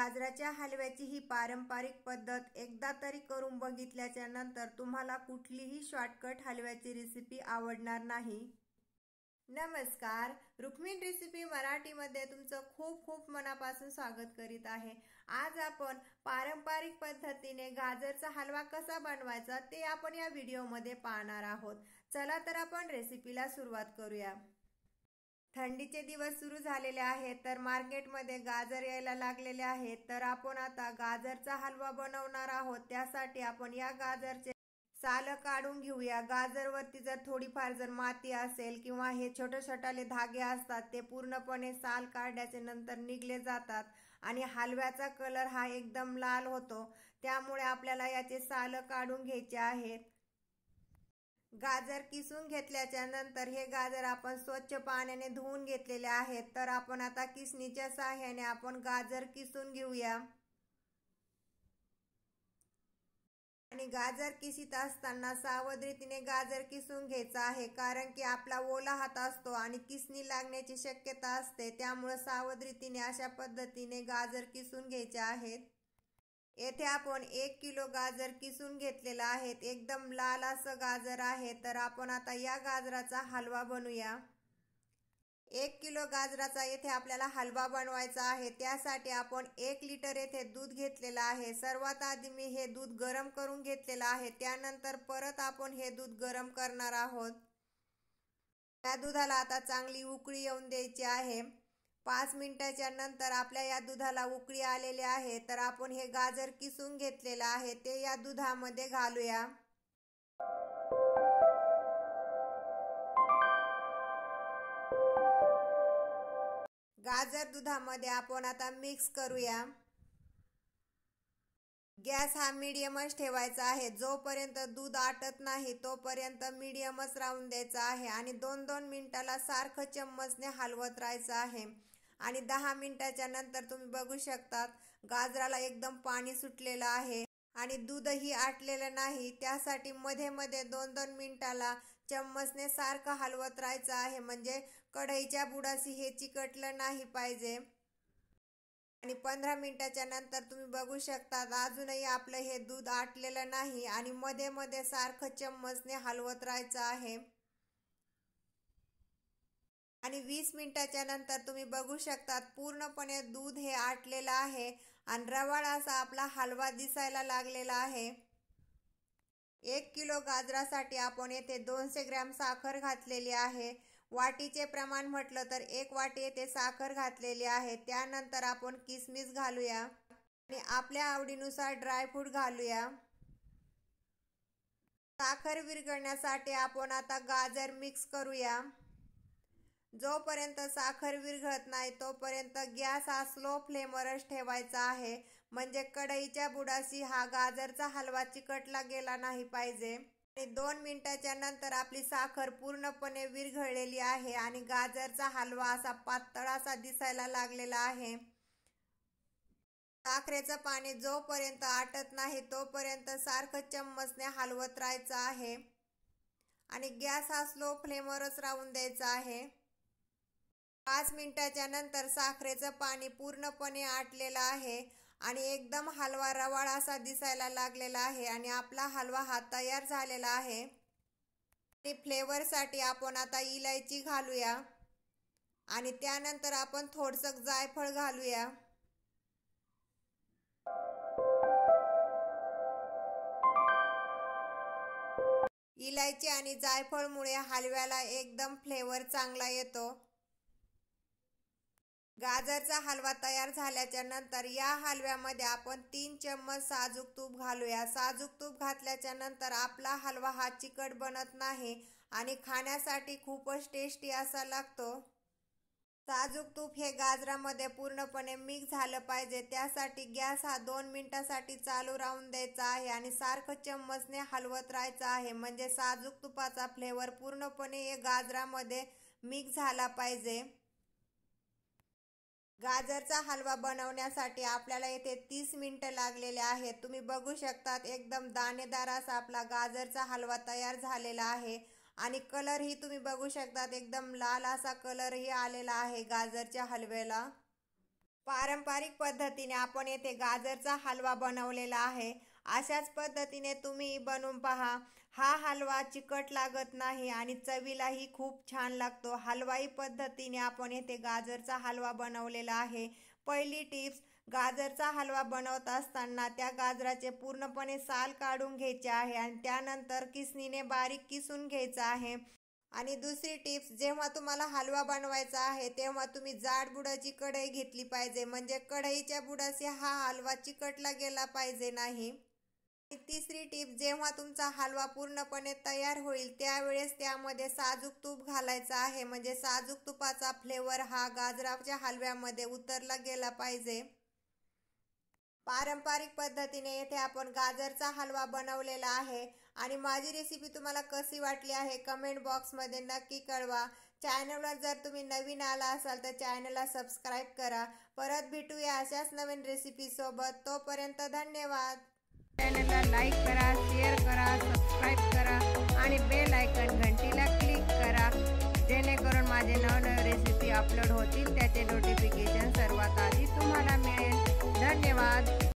गाजराच्या हलव्याची ही पारंपरिक पद्धत एकदा तरी करून बघितल्याच्या नंतर तुम्हाला कुठलीही शॉर्टकट हलव्याची रेसिपी आवडणार नाही नमस्कार रुक्मिण रेसिपी मराठीमध्ये तुमचं खूप खूप मनापासून स्वागत करीत आहे आज आपण पारंपरिक पद्धतीने गाजरचा हलवा कसा बनवायचा ते आपण या व्हिडिओमध्ये पाहणार आहोत चला तर आपण रेसिपीला सुरुवात करूया थंडीचे दिवस सुरू झालेले आहेत तर मार्केटमध्ये गाजर यायला लागलेले आहेत तर आपण आता गाजरचा हलवा बनवणार आहोत त्यासाठी आपण या गाजरचे साल काढून घेऊया गाजरवरती जर थोडीफार जर माती असेल किंवा हे छोटे छोटाले धागे असतात ते पूर्णपणे साल काढल्याचे नंतर निघले जातात आणि हलव्याचा कलर हा एकदम लाल होतो त्यामुळे आपल्याला याचे साल काढून घ्यायचे आहेत गाजर किसून घेतल्याच्या नंतर हे गाजर आपण स्वच्छ पाण्याने धुवून घेतलेले आहेत तर आपण आता किसणीच्या साह्याने आपण गाजर किसून घेऊया आणि गाजर किसीत असताना सावध गाजर किसून घ्यायचा आहे कारण की आपला ओला हात असतो आणि किसणी लागण्याची शक्यता असते त्यामुळे सावध अशा पद्धतीने गाजर किसून घ्यायचे आहेत येथे आपण एक किलो गाजर किसून घेतलेला आहे एकदम लाल असं गाजर आहे तर आपण आता या गाजराचा हलवा बनवूया एक किलो गाजराचा येथे आपल्याला हलवा बनवायचा आहे त्यासाठी आपण एक लिटर येथे दूध घेतलेलं आहे सर्वात आधी मी हे दूध गरम करून घेतलेलं आहे त्यानंतर परत आपण हे दूध गरम करणार आहोत त्या दुधाला आता चांगली उकळी येऊन द्यायची आहे पाच मिनिटाच्या नंतर आपल्या या दुधाला उकळी आलेले आहे तर आपण हे गाजर किसून घेतलेलं आहे ते या दुधामध्ये घालूया गाजर दुधामध्ये आपण आता मिक्स करूया गॅस हा मिडियमच ठेवायचा आहे जोपर्यंत दूध आटत नाही तोपर्यंत मिडियमच राहून द्यायचा आहे आणि दोन दोन मिनिटाला सारखं चम्मचने हलवत राहायचं आहे आणि दहा मिनिटाच्या नंतर तुम्ही बघू शकतात गाजराला एकदम पाणी सुटलेलं आहे आणि दूधही आटलेलं नाही त्यासाठी मध्ये मध्ये दोन दोन मिनिटाला चम्मचने सारखं हलवत राहायचं आहे म्हणजे कढईच्या बुडाशी हे चिकटलं नाही पाहिजे आणि पंधरा मिनिटाच्या नंतर तुम्ही बघू शकता अजूनही आपलं हे दूध आटलेलं नाही आणि मध्ये मध्ये सारखं चम्मचने हलवत राहायचं आहे आणि वीस मिनिटाच्या नंतर तुम्ही बघू शकतात पूर्णपणे दूध हे आटलेलं आहे आणि रवाळा असा आपला हलवा दिसायला लागलेला आहे एक किलो गाजरासाठी आपण येथे दोनशे ग्रॅम साखर घातलेली आहे वाटीचे प्रमाण म्हटलं तर एक वाटी येथे साखर घातलेली आहे त्यानंतर आपण किसमिस घालूया आणि आपल्या आवडीनुसार ड्रायफ्रूट घालूया साखर विरघळण्यासाठी आपण आता गाजर मिक्स करूया जोपर्यंत साखर विरघळत नाही तोपर्यंत गॅस हा स्लो फ्लेमवरच ठेवायचा आहे म्हणजे कढईच्या बुडाशी हा गाजरचा हलवा चिकटला गेला नाही पाहिजे आणि दोन मिनिटाच्या नंतर आपली साखर पूर्णपणे विरघळलेली आहे आणि गाजरचा हलवा असा पातळासा दिसायला लागलेला आहे साखरेचं पाणी जोपर्यंत आटत नाही तोपर्यंत सारखं चम्मचने हलवत राहायचं आहे आणि गॅस हा स्लो फ्लेमवरच राहून द्यायचा आहे पाच मिनिटाच्या नंतर साखरेचं पाणी पूर्णपणे आटलेलं आहे आणि एकदम हलवा रवाळ असा दिसायला लागलेला आहे आणि आपला हलवा हा तयार झालेला आहे आणि फ्लेवरसाठी आपण आता इलायची घालूया आणि त्यानंतर आपण थोडसं जायफळ घालूया इलायची आणि जायफळमुळे हलव्याला एकदम फ्लेवर चांगला येतो गाजरचा हलवा तयार झाल्याच्या नंतर या हलव्यामध्ये आपण तीन चम्मच साजूक तूप घालूया साजूक तूप घातल्याच्या नंतर आपला हलवा हा चिकट बनत नाही आणि खाण्यासाठी खूपच टेस्टी असा लागतो साजूक तूप हे गाजरामध्ये पूर्णपणे मिक्स झालं पाहिजे त्यासाठी गॅस हा दोन मिनिटासाठी चालू राहून द्यायचा आहे आणि सारखं चम्मचने हलवत राहायचं आहे म्हणजे साजूक तुपाचा फ्लेवर पूर्णपणे गाजरामध्ये मिक्स झाला पाहिजे गाजरचा हलवा बनवण्यासाठी आपल्याला येथे तीस मिनटं लागलेले आहेत तुम्ही बघू शकतात एकदम दाणेदार असा आपला गाजरचा हलवा तयार झालेला आहे आणि कलरही तुम्ही बघू शकतात एकदम लाल असा कलरही आलेला आहे गाजरच्या हलव्याला पारंपरिक पद्धतीने आपण येथे गाजरचा हलवा बनवलेला आहे अशाच पद्धतीने तुम्ही बनवून पहा हा हलवा चिकट लागत नाही आणि चवीलाही खूप छान लागतो हलवाई पद्धतीने आपण येथे गाजरचा हलवा बनवलेला आहे पहिली टिप्स गाजरचा हलवा बनवत असताना त्या गाजराचे पूर्णपणे साल काढून घ्यायचे आहे आणि त्यानंतर किसनीने बारीक किसून घ्यायचा आहे आणि दुसरी टिप्स जेव्हा तुम्हाला हलवा बनवायचा आहे तेव्हा तुम्ही जाड बुडाची कढई घेतली पाहिजे म्हणजे कढईच्या बुडाशी हा हलवा चिकटला गेला पाहिजे नाही तिसरी टिप जेव्हा तुमचा हलवा पूर्णपणे तयार होईल त्यावेळेस त्यामध्ये साजूक तूप घालायचं आहे म्हणजे साजूक तुपाचा फ्लेवर हा गाजराच्या हलव्यामध्ये उतरला गेला पाहिजे पारंपरिक पद्धतीने येथे आपण गाजरचा हलवा बनवलेला आहे आणि माझी रेसिपी तुम्हाला कशी वाटली आहे कमेंट बॉक्समध्ये नक्की कळवा चॅनलवर जर तुम्ही नवीन आला असाल तर चॅनलला सबस्क्राईब करा परत भेटूया अशाच नवीन रेसिपीसोबत तोपर्यंत धन्यवाद चॅनलला लाईक करा शेअर करा सबस्क्राईब करा आणि बेल आयकन घंटीला क्लिक करा जेणेकरून माझे नवनवे रेसिपी अपलोड होतील त्याचे नोटिफिकेशन सर्वात आधी तुम्हाला मिळेल धन्यवाद